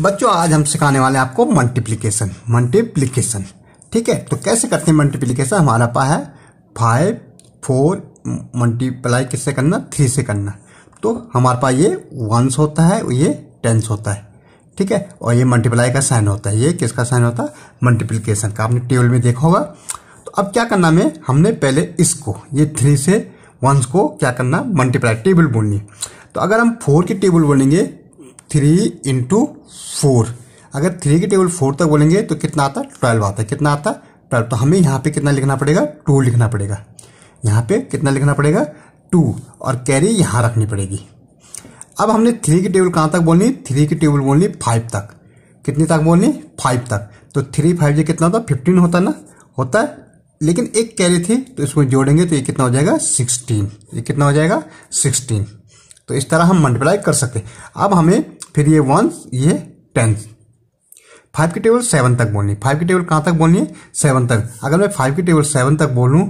बच्चों आज हम सिखाने वाले हैं आपको मल्टीप्लीकेशन मल्टीप्लीकेशन ठीक है तो कैसे करते हैं मल्टीप्लीकेशन हमारा पा है फाइव फोर मल्टीप्लाई किससे करना थ्री से करना तो हमारे पास ये वंस होता है ये टेंस होता है ठीक है और ये मल्टीप्लाई का साइन होता है ये किसका साइन होता है मल्टीप्लीकेशन का आपने टेबल में देखा होगा तो अब क्या करना हमें हमने पहले इसको ये थ्री से वंस को क्या करना मल्टीप्लाई टेबल बोलनी तो अगर हम फोर की टेबल बोलेंगे थ्री इंटू फोर अगर थ्री की टेबल फोर तक बोलेंगे तो कितना आता है ट्वेल्व आता है कितना आता है ट्वेल्व तो हमें यहाँ पे कितना लिखना पड़ेगा टू लिखना पड़ेगा यहाँ पे कितना लिखना पड़ेगा टू और कैरी यहाँ रखनी पड़ेगी अब हमने थ्री की टेबल कहाँ तक बोलनी थ्री की टेबल बोलनी फाइव तक कितनी तक बोलनी फाइव तक तो थ्री फाइव जी कितना होता फिफ्टीन होता ना होता है लेकिन एक कैरी थी तो इसमें जोड़ेंगे तो ये कितना हो जाएगा सिक्सटीन ये कितना हो जाएगा सिक्सटीन तो इस तरह हम मल्टीप्लाई कर सकते अब हमें फिर ये वंस ये टेंस फाइव की टेबल सेवन तक बोलनी फाइव की टेबल कहाँ तक बोलनी है सेवन तक अगर मैं फाइव की टेबल सेवन तक बोलूँ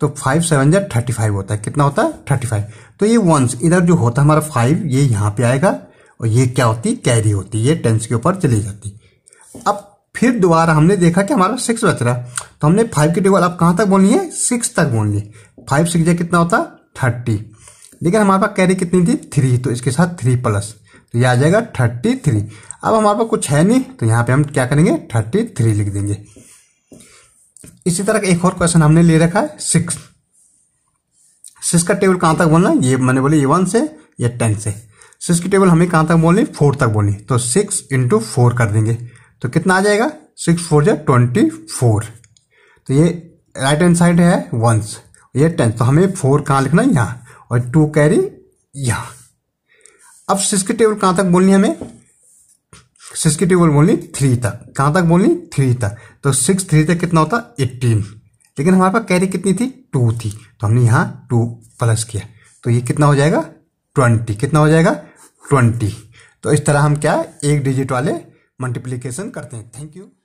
तो फाइव सेवन जै थर्टी फाइव होता है कितना होता है थर्टी फाइव तो ये वंस इधर जो होता है हमारा फाइव ये यहाँ पे आएगा और ये क्या होती है कैरी होती है ये टेंस के ऊपर चली जाती अब फिर दोबारा हमने देखा कि हमारा सिक्स बच रहा है तो हमने फाइव की टेबल अब कहाँ तक बोलनी है सिक्स तक बोलनी फाइव सिक्स कितना होता है थर्टी लेकिन हमारे पास कैरी कितनी थी थ्री तो इसके साथ थ्री प्लस तो ये आ जाएगा थर्टी थ्री अब हमारे पास कुछ है नहीं तो यहाँ पे हम क्या करेंगे थर्टी थ्री लिख देंगे इसी तरह का एक और क्वेश्चन हमने ले रखा है सिक्स सिक्स का टेबल कहाँ तक बोलना ये मैंने बोले ये वन से या टेन से सिक्स की टेबल हमें कहाँ तक बोलनी फोर तक बोलनी तो सिक्स इंटू फोर कर देंगे तो कितना आ जाएगा सिक्स फोर जो ट्वेंटी फोर तो ये राइट हैंड साइड है वंस ये टेंथ तो हमें फोर कहाँ लिखना है यहाँ और टू कैरी यहाँ अब सिसकी टेबल कहाँ तक बोलनी हमें सिसकी टेबल बोलनी थ्री तक कहाँ तक बोलनी थ्री तक तो सिक्स थ्री तक कितना होता एट्टीन लेकिन हमारे पास कैरी कितनी थी टू थी तो हमने यहाँ टू प्लस किया तो ये कितना हो जाएगा ट्वेंटी कितना हो जाएगा ट्वेंटी तो इस तरह हम क्या एक डिजिट वाले मल्टीप्लीकेशन करते हैं थैंक यू